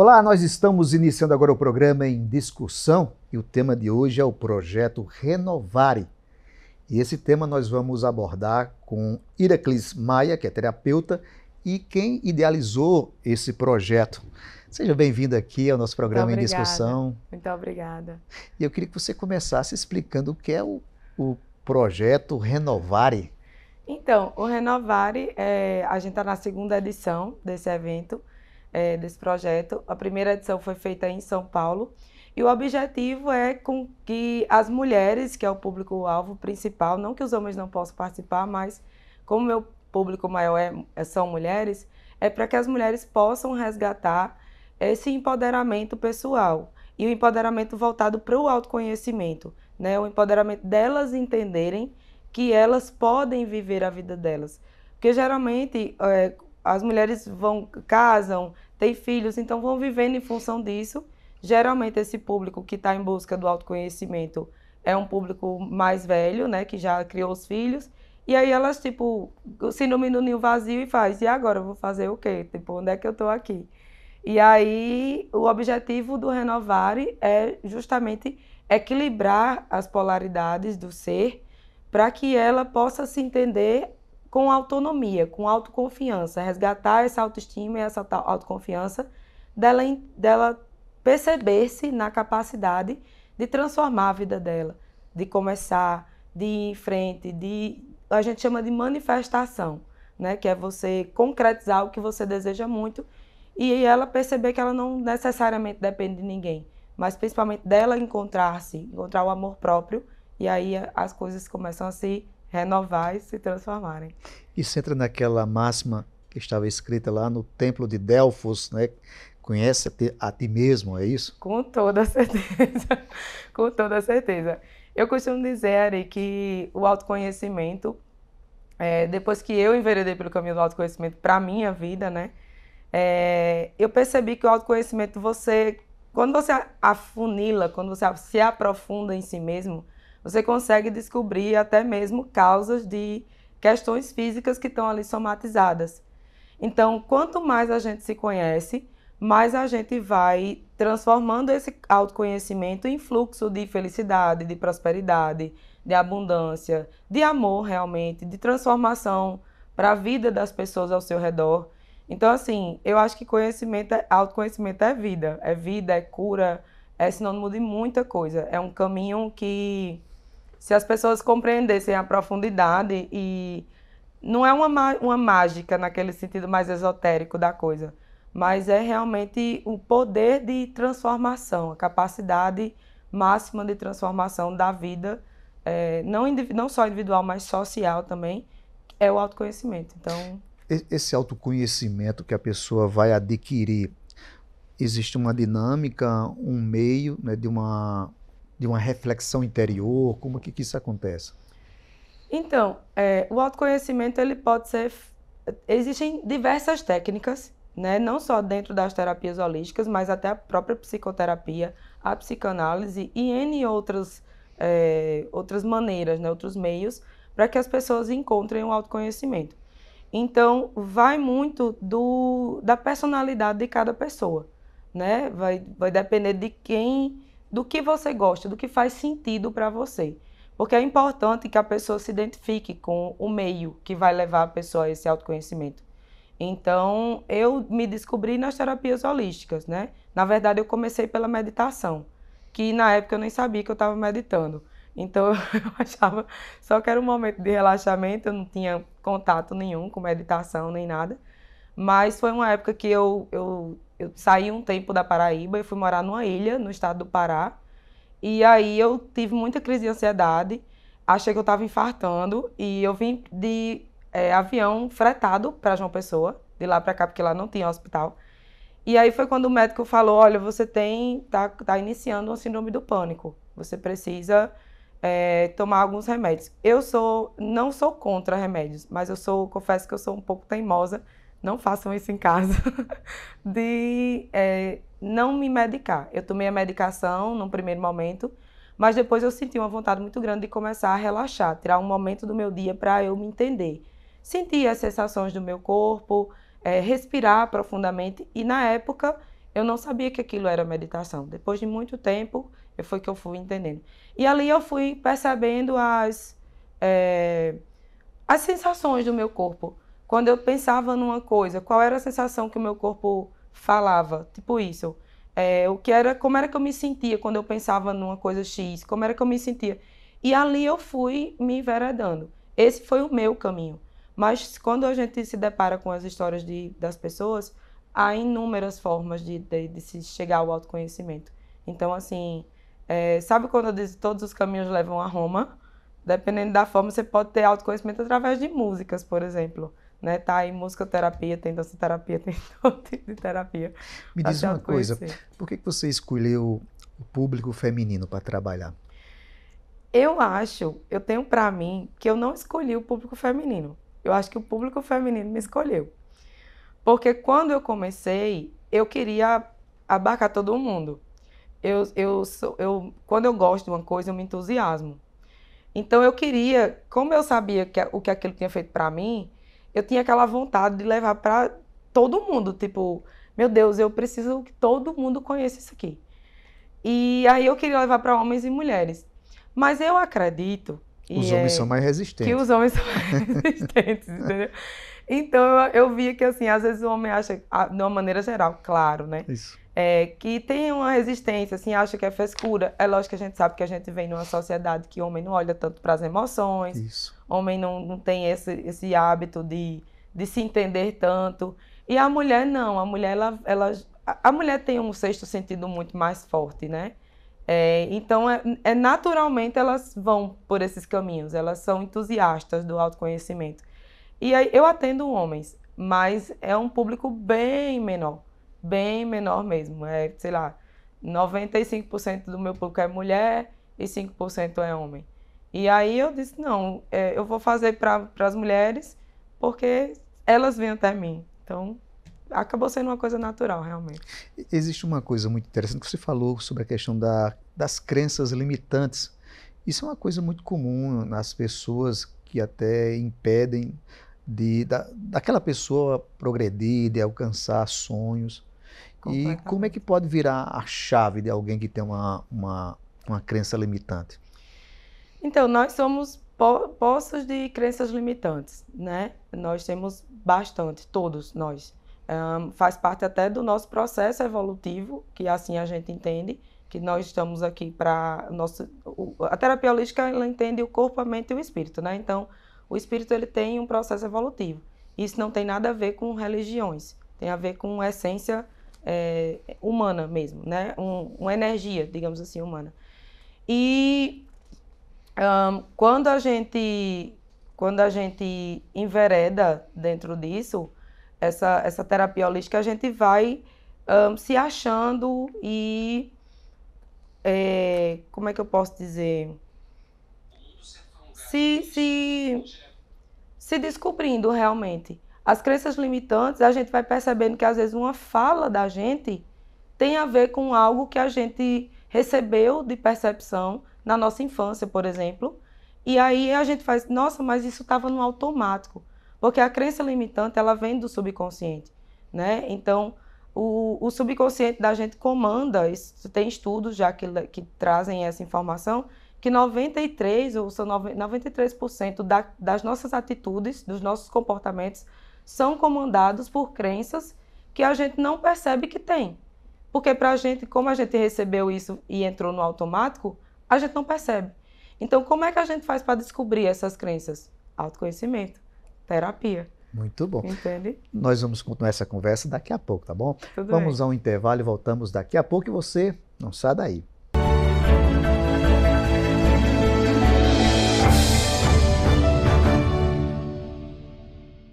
Olá, nós estamos iniciando agora o programa em discussão e o tema de hoje é o projeto Renovare. E esse tema nós vamos abordar com Iraclis Maia, que é terapeuta e quem idealizou esse projeto. Seja bem-vindo aqui ao nosso programa em discussão. Muito obrigada. E eu queria que você começasse explicando o que é o, o projeto Renovare. Então, o Renovare, é, a gente está na segunda edição desse evento é, desse projeto. A primeira edição foi feita em São Paulo. E o objetivo é com que as mulheres, que é o público-alvo principal, não que os homens não possam participar, mas como meu público maior é, é são mulheres, é para que as mulheres possam resgatar esse empoderamento pessoal e o empoderamento voltado para o autoconhecimento, né? O empoderamento delas entenderem que elas podem viver a vida delas, porque geralmente é, as mulheres vão casam, têm filhos, então vão vivendo em função disso. Geralmente esse público que está em busca do autoconhecimento é um público mais velho, né, que já criou os filhos. E aí elas tipo se do ninho vazio e faz, e agora eu vou fazer o quê? Tipo, onde é que eu estou aqui? E aí o objetivo do Renovare é justamente equilibrar as polaridades do ser para que ela possa se entender com autonomia, com autoconfiança, resgatar essa autoestima e essa autoconfiança dela, dela perceber-se na capacidade de transformar a vida dela, de começar, de ir em frente, de a gente chama de manifestação, né, que é você concretizar o que você deseja muito e ela perceber que ela não necessariamente depende de ninguém, mas principalmente dela encontrar-se, encontrar o amor próprio e aí as coisas começam a se renovar e se transformarem. Isso entra naquela máxima que estava escrita lá no Templo de Delfos, né? Conhece a ti, a ti mesmo, é isso? Com toda certeza, com toda certeza. Eu costumo dizer, Ari, que o autoconhecimento, é, depois que eu enveredei pelo caminho do autoconhecimento para a minha vida, né? É, eu percebi que o autoconhecimento, você, quando você afunila, quando você se aprofunda em si mesmo, você consegue descobrir até mesmo causas de questões físicas que estão ali somatizadas. Então, quanto mais a gente se conhece, mais a gente vai transformando esse autoconhecimento em fluxo de felicidade, de prosperidade, de abundância, de amor realmente, de transformação para a vida das pessoas ao seu redor. Então, assim, eu acho que conhecimento é, autoconhecimento é vida. É vida, é cura, é sinônimo de muita coisa. É um caminho que se as pessoas compreendessem a profundidade e não é uma, uma mágica naquele sentido mais esotérico da coisa, mas é realmente o poder de transformação, a capacidade máxima de transformação da vida, é, não, não só individual, mas social também, é o autoconhecimento. Então esse autoconhecimento que a pessoa vai adquirir, existe uma dinâmica, um meio né, de uma de uma reflexão interior? Como que, que isso acontece? Então, é, o autoconhecimento ele pode ser. Existem diversas técnicas, né? não só dentro das terapias holísticas, mas até a própria psicoterapia, a psicanálise e N outras, é, outras maneiras, né? outros meios, para que as pessoas encontrem o autoconhecimento. Então, vai muito do, da personalidade de cada pessoa, né? Vai, vai depender de quem do que você gosta, do que faz sentido para você. Porque é importante que a pessoa se identifique com o meio que vai levar a pessoa a esse autoconhecimento. Então, eu me descobri nas terapias holísticas, né? Na verdade, eu comecei pela meditação, que na época eu nem sabia que eu estava meditando. Então, eu achava só que era um momento de relaxamento, eu não tinha contato nenhum com meditação nem nada. Mas foi uma época que eu, eu, eu saí um tempo da Paraíba e fui morar numa ilha, no estado do Pará. E aí eu tive muita crise de ansiedade, achei que eu estava infartando e eu vim de é, avião fretado para João Pessoa, de lá para cá, porque lá não tinha hospital. E aí foi quando o médico falou: olha, você tem, tá, tá iniciando um síndrome do pânico. Você precisa é, tomar alguns remédios. Eu sou, não sou contra remédios, mas eu sou, confesso que eu sou um pouco teimosa não façam isso em casa, de é, não me medicar. Eu tomei a medicação num primeiro momento, mas depois eu senti uma vontade muito grande de começar a relaxar, tirar um momento do meu dia para eu me entender. Sentir as sensações do meu corpo, é, respirar profundamente, e na época eu não sabia que aquilo era meditação. Depois de muito tempo, eu foi que eu fui entendendo. E ali eu fui percebendo as, é, as sensações do meu corpo quando eu pensava numa coisa, qual era a sensação que o meu corpo falava? Tipo isso. É, o que era, como era que eu me sentia quando eu pensava numa coisa X? Como era que eu me sentia? E ali eu fui me enveredando. Esse foi o meu caminho. Mas quando a gente se depara com as histórias de, das pessoas, há inúmeras formas de, de, de se chegar ao autoconhecimento. Então, assim, é, sabe quando eu disse todos os caminhos levam a Roma? Dependendo da forma, você pode ter autoconhecimento através de músicas, por exemplo né? Tá em musicoterapia, tem dançoterapia, tem todo tipo de terapia. Me diz uma coisa, por que você escolheu o público feminino para trabalhar? Eu acho, eu tenho para mim que eu não escolhi o público feminino. Eu acho que o público feminino me escolheu. Porque quando eu comecei, eu queria abarcar todo mundo. Eu, eu, eu, quando eu gosto de uma coisa, eu me entusiasmo. Então eu queria, como eu sabia que, o que aquilo tinha feito para mim, eu tinha aquela vontade de levar para todo mundo, tipo, meu Deus, eu preciso que todo mundo conheça isso aqui. E aí eu queria levar para homens e mulheres. Mas eu acredito. Os homens é, são mais resistentes. Que os homens são mais resistentes, entendeu? Então eu, eu via que, assim, às vezes o homem acha, de uma maneira geral, claro, né? Isso é, que tem uma resistência, assim, acha que é frescura. É lógico que a gente sabe que a gente vem numa sociedade que o homem não olha tanto para as emoções, Isso. homem não, não tem esse, esse hábito de, de se entender tanto. E a mulher não, a mulher, ela, ela, a mulher tem um sexto sentido muito mais forte, né? É, então, é, é, naturalmente elas vão por esses caminhos, elas são entusiastas do autoconhecimento. E aí, eu atendo homens, mas é um público bem menor bem menor mesmo. É, sei lá, 95% do meu público é mulher e 5% é homem. E aí eu disse, não, é, eu vou fazer para as mulheres porque elas vêm até mim. Então, acabou sendo uma coisa natural, realmente. Existe uma coisa muito interessante que você falou sobre a questão da, das crenças limitantes. Isso é uma coisa muito comum nas pessoas que até impedem de, da, daquela pessoa progredir, de alcançar sonhos. E como é que pode virar a chave de alguém que tem uma, uma, uma crença limitante? Então, nós somos poços de crenças limitantes, né? Nós temos bastante, todos nós. Um, faz parte até do nosso processo evolutivo, que assim a gente entende, que nós estamos aqui para nosso a terapia holística ela entende o corpo, a mente e o espírito, né? Então, o espírito ele tem um processo evolutivo. Isso não tem nada a ver com religiões, tem a ver com essência é, humana mesmo, né? Um, uma energia, digamos assim, humana. E um, quando a gente quando a gente envereda dentro disso, essa, essa terapia holística, a gente vai um, se achando e. É, como é que eu posso dizer? Se, se, se descobrindo realmente. As crenças limitantes, a gente vai percebendo que às vezes uma fala da gente tem a ver com algo que a gente recebeu de percepção na nossa infância, por exemplo. E aí a gente faz, nossa, mas isso estava no automático. Porque a crença limitante, ela vem do subconsciente, né? Então, o, o subconsciente da gente comanda, isso, tem estudos já que, que trazem essa informação, que 93% ou 93% da, das nossas atitudes, dos nossos comportamentos, são comandados por crenças que a gente não percebe que tem. Porque para a gente, como a gente recebeu isso e entrou no automático, a gente não percebe. Então, como é que a gente faz para descobrir essas crenças? Autoconhecimento, terapia. Muito bom. Entende? Nós vamos continuar essa conversa daqui a pouco, tá bom? Tudo vamos bem. a um intervalo e voltamos daqui a pouco e você não sai daí.